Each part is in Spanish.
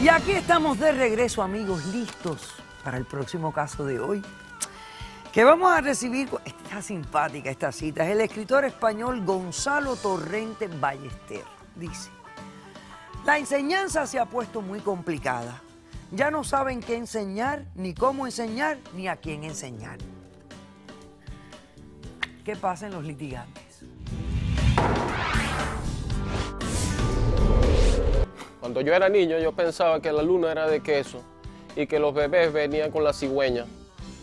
Y aquí estamos de regreso, amigos, listos para el próximo caso de hoy. Que vamos a recibir, está simpática esta cita, es el escritor español Gonzalo Torrente Ballester. Dice, la enseñanza se ha puesto muy complicada. Ya no saben qué enseñar, ni cómo enseñar, ni a quién enseñar qué pasa en los litigantes. Cuando yo era niño, yo pensaba que la luna era de queso y que los bebés venían con la cigüeña.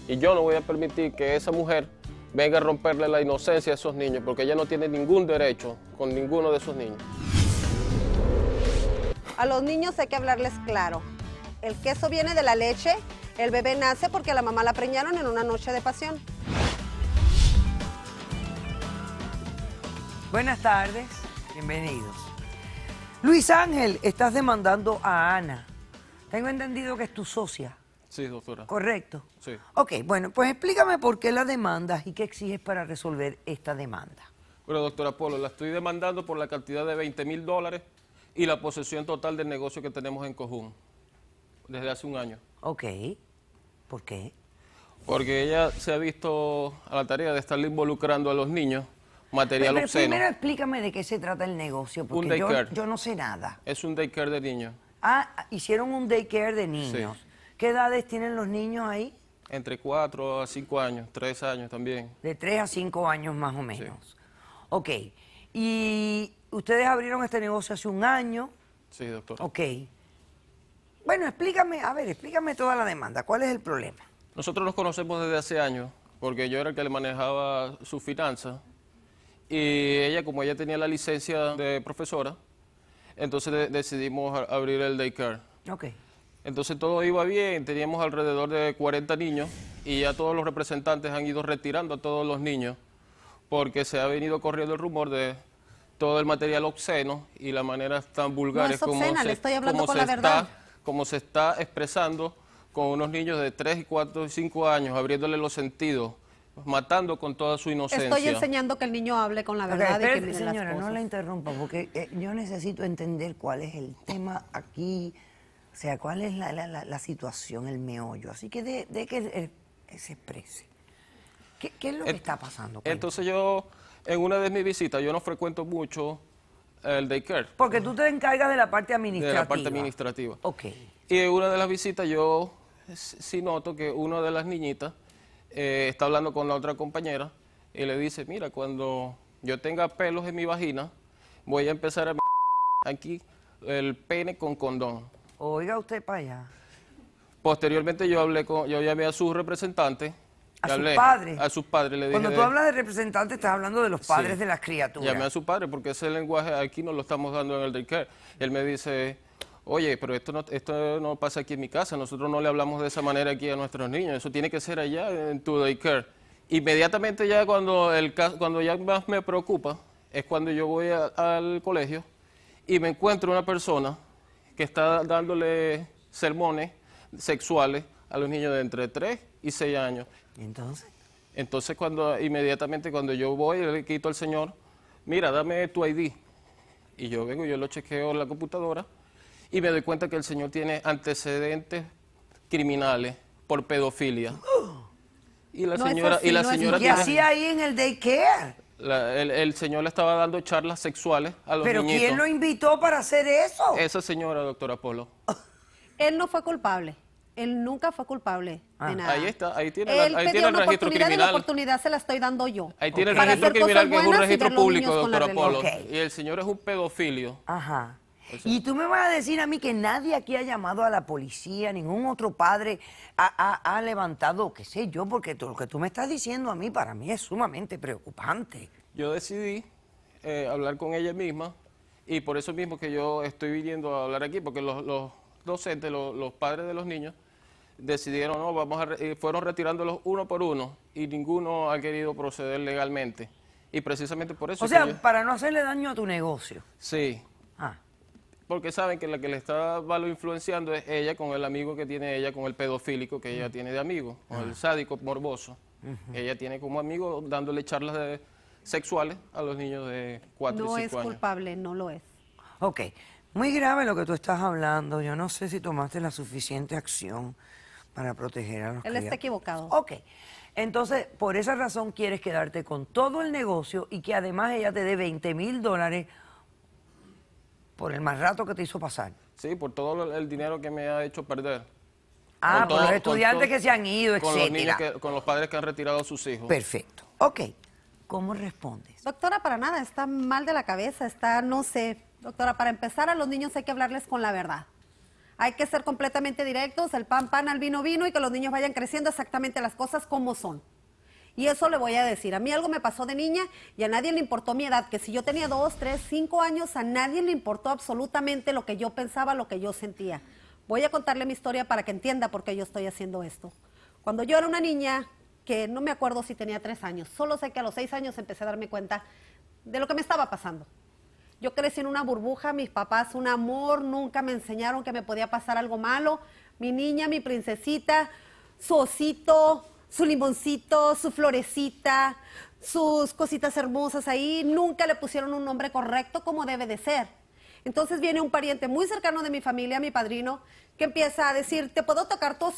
Y yo no voy a permitir que esa mujer venga a romperle la inocencia a esos niños, porque ella no tiene ningún derecho con ninguno de esos niños. A los niños hay que hablarles claro. El queso viene de la leche, el bebé nace porque la mamá la preñaron en una noche de pasión. Buenas tardes, bienvenidos. Luis Ángel, estás demandando a Ana. Tengo entendido que es tu socia. Sí, doctora. ¿Correcto? Sí. Ok, bueno, pues explícame por qué la demandas y qué exiges para resolver esta demanda. Bueno, doctora Polo, la estoy demandando por la cantidad de 20 mil dólares y la posesión total del negocio que tenemos en Cojún desde hace un año. Ok, ¿por qué? Porque ella se ha visto a la tarea de estarle involucrando a los niños material pero, Primero explícame de qué se trata el negocio, porque yo, no sé nada. Es un daycare de niños. Ah, hicieron un daycare de niños. ¿Qué edades tienen los niños ahí? Entre 4 a 5 años, 3 años también. De 3 a 5 años más o menos. Ok. Y ustedes abrieron este negocio hace un año. Sí, doctor. Ok. Bueno, explícame, a ver, explícame toda la demanda. ¿Cuál es el problema? Nosotros los conocemos desde hace años, porque yo era el que le manejaba su finanza y ella, como ella tenía la licencia de profesora, entonces decidimos abrir el daycare. Ok. Entonces todo iba bien, teníamos alrededor de 40 niños y ya todos los representantes han ido retirando a todos los niños porque se ha venido corriendo el rumor de todo el material obsceno y la manera tan vulgar como, se, está, expresando con unos niños de 3, 4 y 5 años, abriéndole los sentidos matando con toda su inocencia. Estoy enseñando que el niño hable con la verdad señora, no la interrumpa porque eh, yo necesito entender cuál es el tema aquí, o sea, cuál es la, situación, el meollo. Así que de, que eh, se exprese. ¿Qué, es lo que está pasando? Entonces yo, en una de mis visitas, yo no frecuento mucho el daycare. Porque tú te encargas de la parte administrativa. De la parte administrativa. Ok. Y en una de las visitas yo sí noto que una de las niñitas eh, está hablando con la otra compañera y le dice, mira, cuando yo tenga pelos en mi vagina, voy a empezar a aquí el pene con condón. Oiga usted para allá. Posteriormente yo hablé con, yo llamé a su representante. A sus padres. A sus padres le Cuando tú hablas de representante, estás hablando de los padres de las criaturas. Llamé a su padre porque ese lenguaje aquí no lo estamos dando en el daycare. Él me dice, oye, pero esto no, esto no pasa aquí en mi casa, nosotros no le hablamos de esa manera aquí a nuestros niños, eso tiene que ser allá en tu daycare. Inmediatamente ya cuando, el, cuando ya más me preocupa es cuando yo voy al colegio y me encuentro una persona que está dándole sermones sexuales a los niños de entre 3 y 6 años. ¿Y entonces? Entonces cuando inmediatamente cuando yo voy le quito al señor, mira, dame tu ID. Y yo vengo, yo lo chequeo en la computadora y me doy cuenta que el señor tiene antecedentes criminales por pedofilia. Y la señora... y la señora y hacía ahí en el daycare? el, el, señor le estaba dando charlas sexuales a los ¿Pero quién lo invitó para hacer eso? Esa señora, doctora Polo. Él no fue culpable. Él nunca fue culpable de ah. nada. Ahí está, ahí tiene, el la, ahí tiene el registro criminal. la oportunidad se la estoy dando yo. Ahí tiene el registro criminal que es un registro público, doctora Polo. Y el señor es un pedofilio. Ajá. Y tú me vas a decir a mí que nadie aquí ha llamado a la policía, ningún otro padre ha, levantado, qué sé yo, porque todo lo que tú me estás diciendo a mí para mí es sumamente preocupante. Yo decidí eh, hablar con ella misma y por eso mismo que yo estoy viniendo a hablar aquí, porque los, docentes, los, padres de los niños, decidieron, no, vamos a, fueron retirándolos uno por uno y ninguno ha querido proceder legalmente. Y precisamente por eso... O sea, para no hacerle daño a tu negocio. Sí, porque saben que la que le está VALO influenciando es ella con el amigo que tiene ella, con el pedofílico que ella mm. tiene de amigo, con el sádico morboso. Ella tiene como amigo dándole charlas sexuales a los niños de cuatro y 5 años. No es culpable, no lo es. Ok, muy grave lo que tú estás hablando. Yo no sé si tomaste la suficiente acción para proteger a los Él está equivocado. Ok, entonces por esa razón quieres quedarte con todo el negocio y que además ella te dé 20 mil dólares por el mal rato que te hizo pasar. Sí, por todo el dinero que me ha hecho perder. Ah, por los estudiantes que se han ido, con con los padres que han retirado a sus hijos. Perfecto. Ok. ¿Cómo respondes? Doctora, para nada, está mal de la cabeza, está, no sé. Doctora, para empezar, a los niños hay que hablarles con la verdad. Hay que ser completamente directos, el pan, pan, al vino, vino, y que los niños vayan creciendo exactamente las cosas como son. Y eso le voy a decir. A mí algo me pasó de niña y a nadie le importó mi edad, que si yo tenía dos, tres, cinco años, a nadie le importó absolutamente lo que yo pensaba, lo que yo sentía. Voy a contarle mi historia para que entienda por qué yo estoy haciendo esto. Cuando yo era una niña, que no me acuerdo si tenía tres años, solo sé que a los seis años empecé a darme cuenta de lo que me estaba pasando. Yo crecí en una burbuja, mis papás un amor, nunca me enseñaron que me podía pasar algo malo. Mi niña, mi princesita, su osito, su limoncito, su florecita, sus cositas hermosas ahí, nunca le pusieron un nombre correcto como debe de ser. Entonces viene un pariente muy cercano de mi familia, mi padrino, que empieza a decir, ¿te puedo tocar tu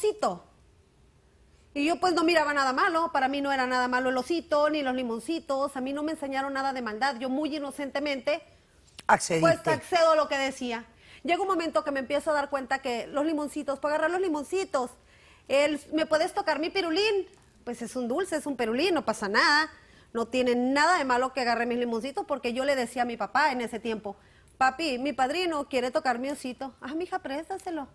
Y yo pues no miraba nada malo, para mí no era nada malo el osito, ni los limoncitos, a mí no me enseñaron nada de maldad, yo muy inocentemente pues accedo a lo que decía. Llega un momento que me empiezo a dar cuenta que los limoncitos, para agarrar los limoncitos, él, ¿Me puedes tocar mi pirulín? Pues es un dulce, es un pirulín, no pasa nada. No tiene nada de malo que agarre mis limoncitos porque yo le decía a mi papá en ese tiempo, papi, mi padrino quiere tocar mi osito. Ah, mija, préstaselo.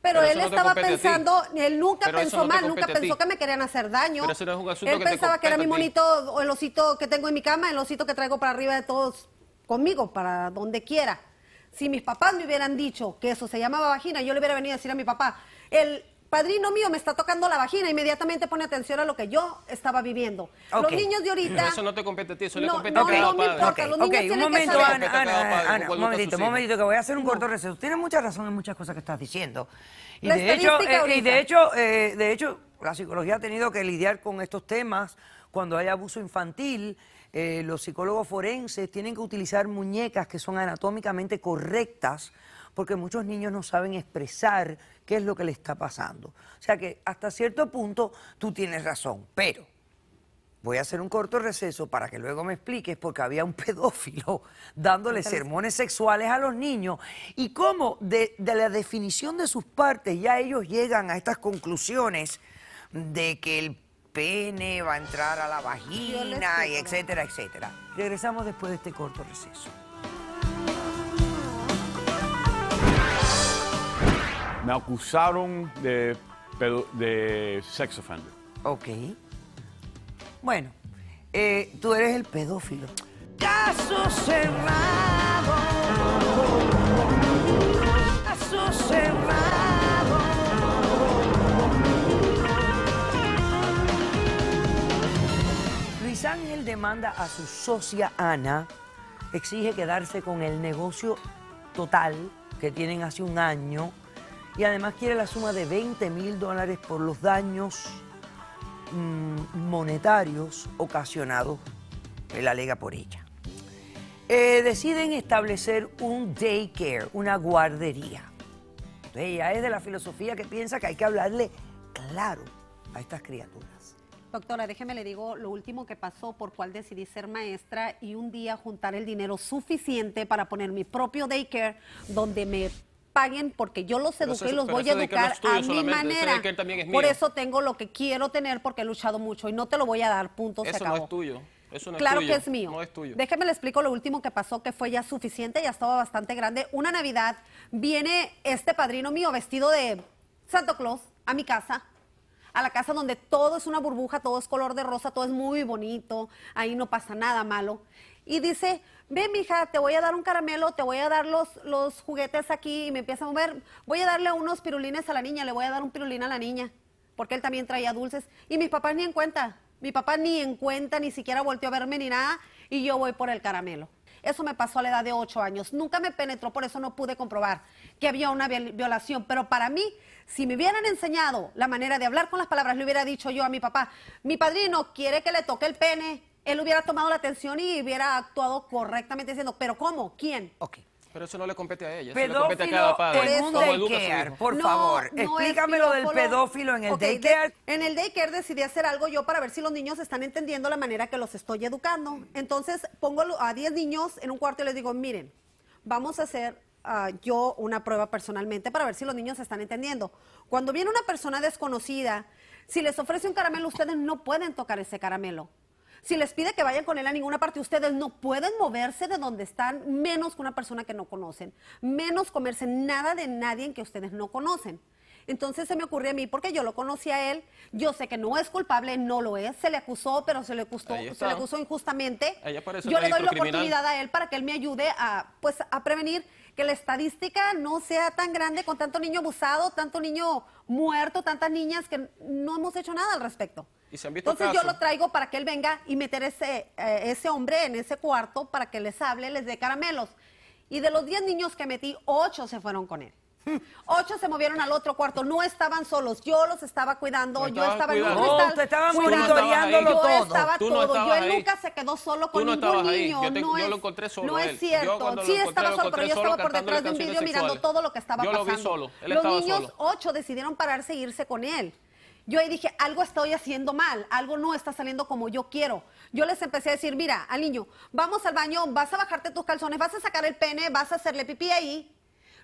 Pero, él estaba pensando, él nunca pensó mal, nunca pensó que me querían hacer daño. él pensaba que era mi monito, el osito que tengo en mi cama, el osito que traigo para arriba de todos conmigo, para donde quiera. Si mis papás me hubieran dicho que eso se llamaba vagina, yo le hubiera venido a decir a mi papá, él padrino mío, me está tocando la vagina, inmediatamente pone atención a lo que yo estaba viviendo. Los niños de ahorita... eso no te compete a ti, eso no, le compete a cada no, me Importa, Los niños okay. un momento, que saber. Ana, Ana, un momentito, un momentito, que voy a hacer un corto receso. Tienes mucha razón en muchas cosas que estás diciendo. Y la de, hecho, eh, y de hecho, eh, de hecho, la psicología ha tenido que lidiar con estos temas cuando hay abuso infantil. Eh, los psicólogos forenses tienen que utilizar muñecas que son anatómicamente correctas porque muchos niños no saben expresar qué es lo que le está pasando. O sea que hasta cierto punto tú tienes razón, pero voy a hacer un corto receso para que luego me expliques porque había un pedófilo dándole sermones sexuales a los niños y cómo de, la definición de sus partes ya ellos llegan a estas conclusiones de que el pene va a entrar a la vagina y etcétera, etcétera. Regresamos después de este corto receso. Me acusaron de, de sex offender. Ok. Bueno, eh, tú eres el pedófilo. Caso cerrado. Caso cerrado. Luis Ángel demanda a su socia Ana, exige quedarse con el negocio total que tienen hace un año y además quiere la suma de 20 mil dólares por los daños mm, monetarios ocasionados, él alega por ella. Eh, deciden establecer un daycare, una guardería. ella es de la filosofía que piensa que hay que hablarle claro a estas criaturas. Doctora, déjeme le digo lo último que pasó por cual decidí ser maestra y un día juntar el dinero suficiente para poner mi propio daycare donde me porque yo los eduqué y los voy a educar a mi manera. por eso tengo lo que quiero tener porque he luchado mucho y no te lo voy a dar, punto, se acabó. no es tuyo. claro que es mío. Déjeme le explico lo último que pasó, que fue ya suficiente, ya estaba bastante grande. Una Navidad viene este padrino mío vestido de Santo Claus a mi casa, a la casa donde todo es una burbuja, todo es color de rosa, todo es muy bonito, ahí no pasa nada malo. Y dice, ven, mija, te voy a dar un caramelo, te voy a dar los, los juguetes aquí y me empieza a mover, voy a darle unos pirulines a la niña, le voy a dar un pirulín a la niña, porque él también traía dulces. Y mis papás ni en cuenta, mi papá ni en cuenta, ni siquiera volteó a verme ni nada, y yo voy por el caramelo. Eso me pasó a la edad de 8 años. Nunca me penetró, por eso no pude comprobar que había una violación. Pero para mí, si me hubieran enseñado la manera de hablar con las palabras, le hubiera dicho yo a mi papá, mi padrino quiere que le toque el pene él hubiera tomado la atención y hubiera actuado correctamente diciendo, pero ¿cómo? ¿Quién? Ok. Pero eso no le compete a ella, eso le compete a cada padre. por favor. Explícame lo del pedófilo en el daycare. en el daycare decidí hacer algo yo para ver si los niños están entendiendo la manera que los estoy educando. Entonces pongo a 10 niños en un cuarto y les digo, miren, vamos a hacer ah, yo una prueba personalmente para ver si los niños están entendiendo. Cuando viene una persona desconocida, si les ofrece un caramelo, ustedes no pueden tocar ese caramelo. Si les pide que vayan con él a ninguna parte, ustedes no pueden moverse de donde están, menos con una persona que no conocen, menos comerse nada de nadie que ustedes no conocen. Entonces se me ocurrió a mí, porque yo lo conocí a él, yo sé que no es culpable, no lo es, se le acusó, pero se le acusó, se le acusó injustamente. Yo le doy la oportunidad a él para que él me ayude a, pues, a prevenir que la estadística no sea tan grande con tanto niño abusado, tanto niño muerto, tantas niñas que no hemos hecho nada al respecto. Entonces yo lo traigo para que él venga y meter ese, eh, ese hombre en ese cuarto para que les hable, les dé caramelos. Y de los 10 niños que metí, 8 se fueron con él. Ocho se movieron al otro cuarto, no estaban solos, yo los estaba cuidando, yo estaba en un cristal. No, estaban monitoreándolo todo. Yo estaba no todo, yo él nunca se quedó solo con ningún niño. Yo, yo lo encontré solo. No es cierto, sí estaba solo, pero yo estaba por detrás de un vidrio mirando todo lo que estaba pasando. Yo lo vi solo, Los niños, ocho decidieron pararse e irse con él yo ahí dije, algo estoy haciendo mal, algo no está saliendo como yo quiero. Yo les empecé a decir, mira, al niño, vamos al baño, vas a bajarte tus calzones, vas a sacar el pene, vas a hacerle pipí ahí,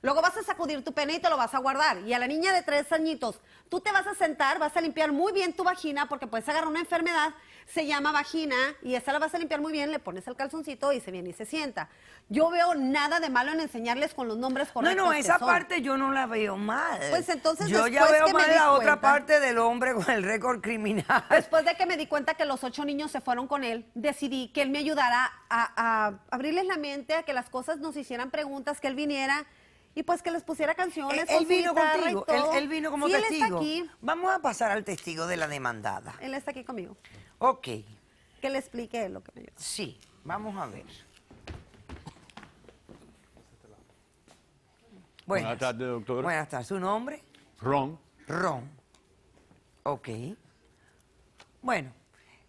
Luego vas a sacudir tu pene y te lo vas a guardar. Y a la niña de tres añitos, tú te vas a sentar, vas a limpiar muy bien tu vagina porque puedes agarrar una enfermedad, se llama vagina y esa la vas a limpiar muy bien, le pones el calzoncito y se viene y se sienta. Yo veo nada de malo en enseñarles con los nombres correctos. No, no, esa parte yo no la veo mal. Pues entonces yo ya veo que la otra parte del hombre con el récord criminal. Después de que me di cuenta que los ocho niños se fueron con él, decidí que él me ayudara a abrirles la mente, a que las cosas nos hicieran preguntas, que él viniera y pues que les pusiera canciones. Él, vino contigo, él, vino como testigo. Él está aquí. Vamos a pasar al testigo de la demandada. Él está aquí conmigo. Ok. Que le explique lo que me Sí, vamos a ver. Buenas, tardes, doctor. Buenas tardes. ¿Su nombre? Ron. Ron. Ok. Bueno,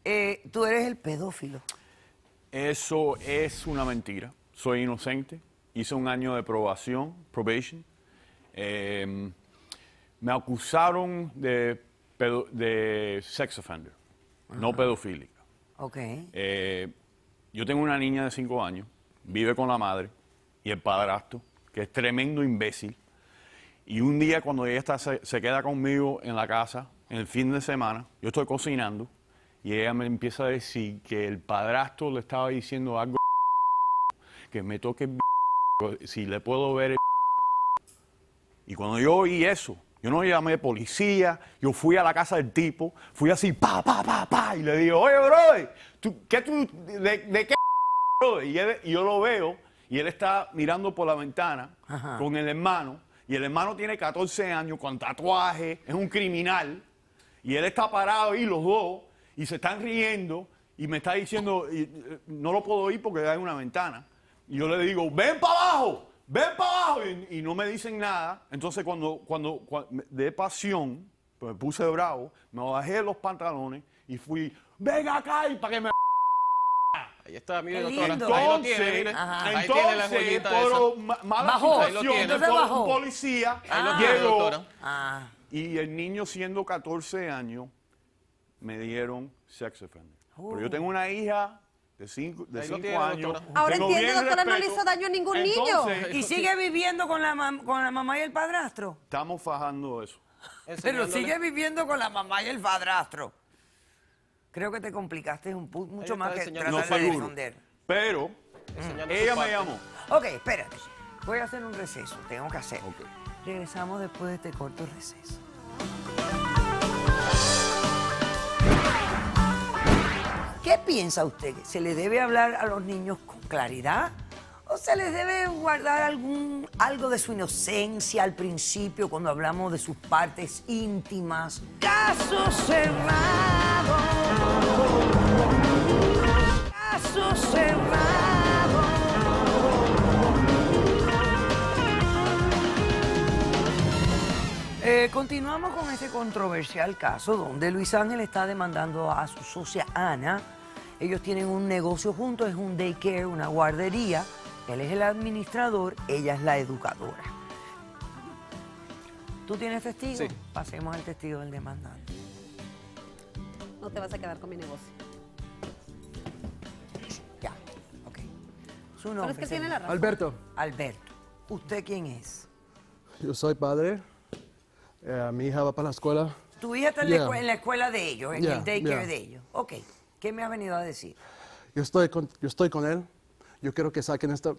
eh, tú eres el pedófilo. Eso es una mentira. Soy inocente hice un año de probación, probation. Em, me acusaron de, de sex offender, no pedofílica. Ok. Eh, yo tengo una niña de CINCO años, vive con la madre y el padrastro, que es tremendo imbécil. Y un día cuando ella está, se, queda conmigo en la casa, en el fin de semana, yo estoy cocinando y ella me empieza a decir que el padrastro le estaba diciendo algo que me toque si le puedo ver el... Y cuando yo oí eso, yo no llamé policía, yo fui a la casa del tipo, fui así, pa, pa, pa, pa, y le digo, oye, brother, ¿tú, ¿qué tú, de, qué, brother? Y, yo lo veo, y él está mirando por la ventana con el hermano, y el hermano tiene 14 años, con tatuaje, es un criminal, y él está parado ahí, los dos, y se están riendo, y me está diciendo, eh, no lo puedo oír porque hay una ventana. Y yo le digo, ven para abajo, ven para abajo. Y, no me dicen nada. Entonces cuando, cuando, de pasión, pues me puse bravo, me bajé los pantalones y fui, ven acá y para que me... Ahí está, mire, doctora. Entonces, ahí lo tiene, Ahí por mala bajó. un policía ah. llegó y el niño siendo 14 años me dieron sex offender. Pero yo uh. tengo una hija de cinco, de cinco años. Ahora ENTIENDE, entiendo, doctora, no le hizo daño a ningún niño. Y sigue viviendo con la, con la mamá y el padrastro. Estamos fajando eso. Pero sigue viviendo con la mamá y el padrastro. Creo que te complicaste un mucho más que tratar de responder. Pero ella me llamó. Ok, espérate. Voy a hacer un receso, tengo que hacer. Regresamos después de este corto receso. ¿Qué piensa usted? ¿Se le debe hablar a los niños con claridad? ¿O se les debe guardar algún, algo de su inocencia al principio cuando hablamos de sus partes íntimas? Caso cerrado. Eh, continuamos con este controversial caso donde Luis Ángel está demandando a su socia Ana. Ellos tienen un negocio juntos, es un daycare, una guardería. Él es el administrador, ella es la educadora. ¿Tú tienes testigo? Pasemos al testigo del demandante. No te vas a quedar con mi negocio. Ya, ok. Su nombre. es Alberto. Alberto. ¿Usted quién es? Yo soy padre eh, mi hija va para la escuela. Tu hija está en la escuela de ellos, en el daycare CARE de ellos. Ok, ¿qué me has venido a decir? Yo estoy con, yo estoy con él. Yo quiero que saquen esta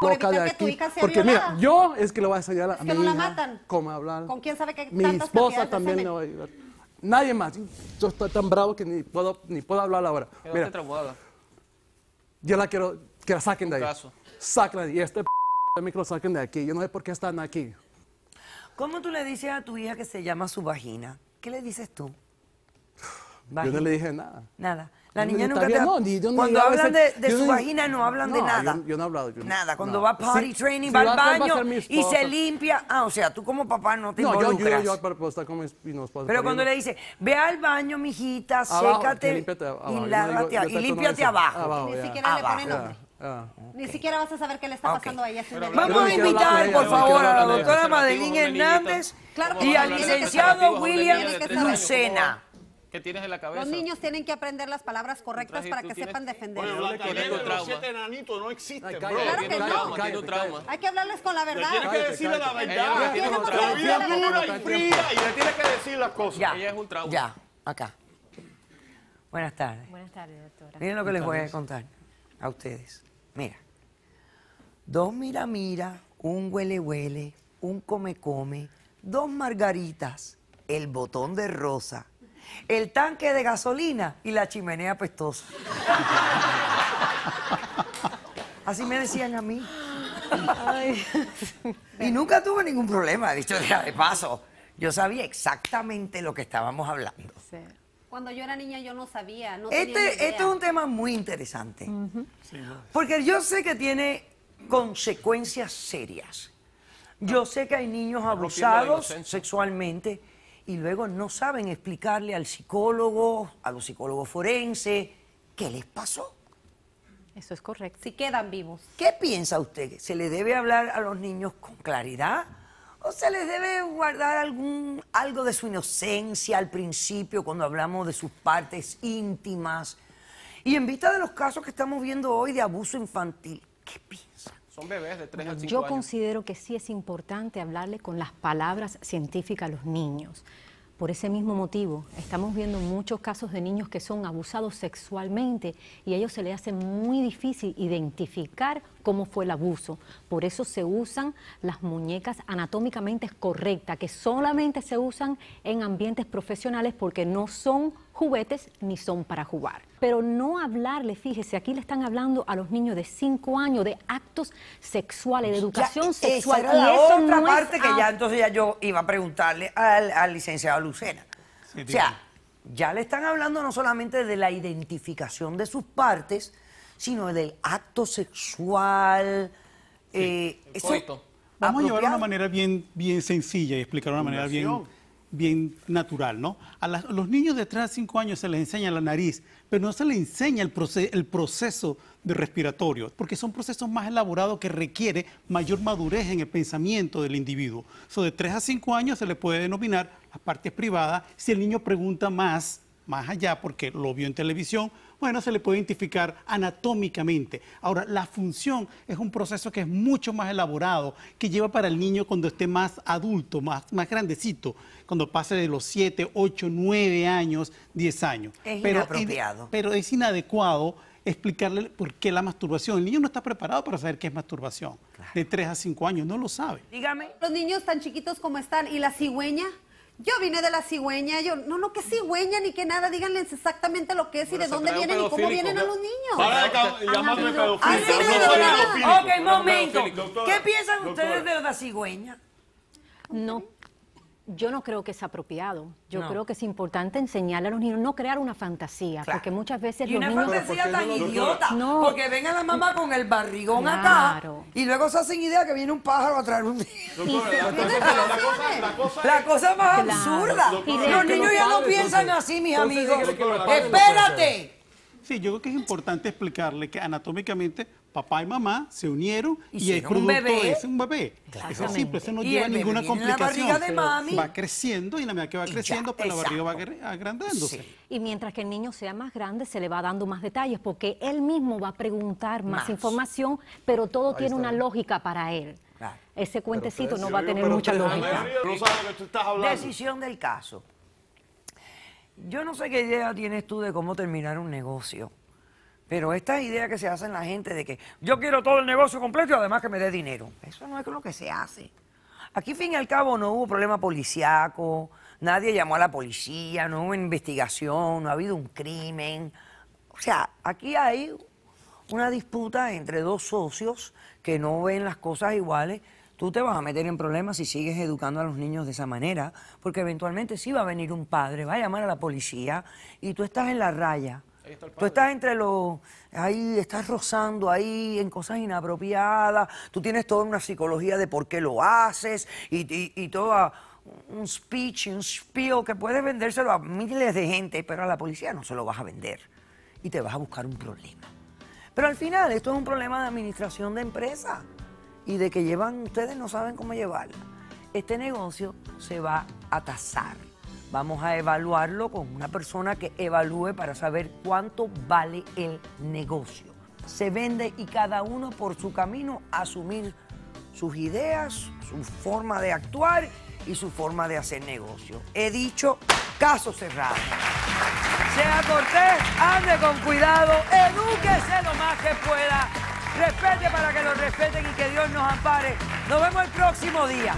porque mira, yo es que le voy a enseñar a mi la matan. cómo hablar. ¿Con quién sabe que Mi esposa también NO va a ayudar. Nadie más. Yo estoy tan bravo que ni puedo, ni puedo hablar ahora. mira, Yo la quiero que la saquen de ahí. Sáquenla y este lo saquen de aquí. Yo no sé por qué están aquí. ¿Cómo tú le dices a tu hija que se llama su vagina? ¿Qué le dices tú? Yo no le dije nada. Nada. La niña nunca te... Cuando hablan de, su vagina no hablan de nada. Yo, yo, no he hablado. Yo nada. Cuando va a party training, va al baño y se limpia. Ah, o sea, tú como papá no te involucras. No, yo yo para, para estar con Pero cuando le dice, ve al baño, mijita, sécate abajo. y, lávate. y límpiate abajo. Ni siquiera le pone nombre. Ah, Ni siquiera vas a saber qué le está ah, pasando okay. a ella. Vamos a invitar, por favor, a la doctora este Madeline Hernández y al licenciado William Lucena. ¿Qué tienes en la cabeza? Los niños tienen que aprender las palabras correctas para que sepan defender. Bueno, la de los siete enanitos no existe, Claro que no. Hay que hablarles con la verdad. Tiene que decirle la verdad. Tiene la vida es dura y fría y le tiene que decir las cosas. Ya, Ella es un trauma. Ya, acá. Buenas tardes. Buenas tardes, doctora. Miren lo que les voy a contar a ustedes. Mira, dos mira mira, un huele huele, un come come, dos margaritas, el botón de rosa, el tanque de gasolina y la chimenea pestosa. Así me decían a mí. Y nunca tuve ningún problema, dicho de paso. Yo sabía exactamente lo que estábamos hablando. Cuando yo era niña yo no sabía. Este, este, es un tema muy interesante. Porque yo sé que tiene consecuencias serias. Yo ah. sé que hay niños abusados sexualmente y luego no saben explicarle al psicólogo, a los psicólogos forenses, qué les pasó. Eso es correcto. Si quedan vivos. ¿Qué piensa usted? ¿Se le debe hablar a los niños con claridad? o se les debe guardar algún, algo de su inocencia al principio cuando hablamos de sus partes íntimas. Y en vista de los casos que estamos viendo hoy de abuso infantil, ¿qué piensan? Son bebés de 3 a 5 Yo considero que sí es importante hablarle con las palabras científicas a los niños. Por ese mismo motivo, estamos viendo muchos casos de niños que son abusados sexualmente y a ellos se les hace muy difícil identificar cómo fue el abuso. Por eso se usan las muñecas anatómicamente correctas, que solamente se usan en ambientes profesionales porque no son juguetes ni son para jugar. Pero no hablarle, fíjese, aquí le están hablando a los niños de 5 años de actos sexuales, de educación sexual. y eso otra parte que ya entonces ya yo iba a preguntarle al, licenciado Lucena. o sea, ya le están hablando no solamente de la identificación de sus partes, sino del acto sexual. Eh, Vamos a llevarlo de una manera bien, bien sencilla y explicarlo de una manera bien, bien natural, ¿no? A, los niños de 3 a 5 años se les enseña la nariz, pero no se les enseña el, proceso de respiratorio, porque son procesos más elaborados que requiere mayor madurez en el pensamiento del individuo. So, de 3 a 5 años se le puede denominar las partes privadas. Si el niño pregunta más, más allá, porque lo vio en televisión, bueno, se le puede identificar anatómicamente. Ahora, la función es un proceso que es mucho más elaborado, que lleva para el niño cuando esté más adulto, más, más grandecito, cuando pase de los 7, 8, 9 años, 10 años. Es pero, inapropiado. Es, pero es inadecuado explicarle por qué la masturbación. El niño no está preparado para saber qué es masturbación. De 3 a 5 años, no lo sabe. Dígame. Los niños tan chiquitos como están, ¿y la cigüeña? Yo vine de la cigüeña, yo no, no, que cigüeña ni que nada, díganles exactamente lo que es y de dónde vienen y cómo vienen a los niños. Ahora llamarme pedofílico. Ok, momento. ¿Qué piensan ustedes de la cigüeña? No, yo no creo que es apropiado. Yo creo que es importante enseñarle a los niños, no crear una fantasía, porque muchas veces los niños... Y una fantasía tan idiota, no. porque venga la mamá con el barrigón acá y luego se hacen idea que viene un pájaro a traer un niño. La cosa, más absurda. Los, niños ya no piensan así, mis amigos. Espérate. Sí, yo creo que es importante explicarle que anatómicamente papá y mamá se unieron y, el producto es un bebé. Eso es simple, eso no lleva ninguna complicación. La barriga de mami. Va creciendo y la medida que va creciendo, pues, la barriga va agrandándose. Y mientras que el niño sea más grande, se le va dando más detalles porque él mismo va a preguntar más, información, pero todo tiene una lógica para él. Ese cuentecito no va a tener mucha lógica. Decisión del caso. Yo no sé qué idea tienes tú de cómo terminar un negocio, pero esta idea que se en la gente de que yo quiero todo el negocio completo y además que me dé dinero, eso no es lo que se hace. Aquí, fin y al cabo, no hubo problema policiaco, nadie llamó a la policía, no hubo investigación, no ha habido un crimen. O sea, aquí hay una disputa entre dos socios que no ven las cosas iguales, tú te vas a meter en problemas si sigues educando a los niños de esa manera, porque eventualmente sí va a venir un padre, va a llamar a la policía y tú estás en la raya. tú estás entre los, ahí estás rozando ahí en cosas inapropiadas, tú tienes toda una psicología de por qué lo haces y, y, un speech, un spiel que puedes vendérselo a miles de gente, pero a la policía no se lo vas a vender y te vas a buscar un problema. Pero al final esto es un problema de administración de empresa y de que llevan, ustedes no saben cómo llevarla. Este negocio se va a tasar. Vamos a evaluarlo con una persona que evalúe para saber cuánto vale el negocio. Se vende y cada uno por su camino asumir sus ideas, su forma de actuar y su forma de hacer negocio. He dicho caso cerrado. Sea cortés, ande con cuidado, edúquese lo más que pueda, respete para que lo respeten y que Dios nos ampare. Nos vemos el próximo día.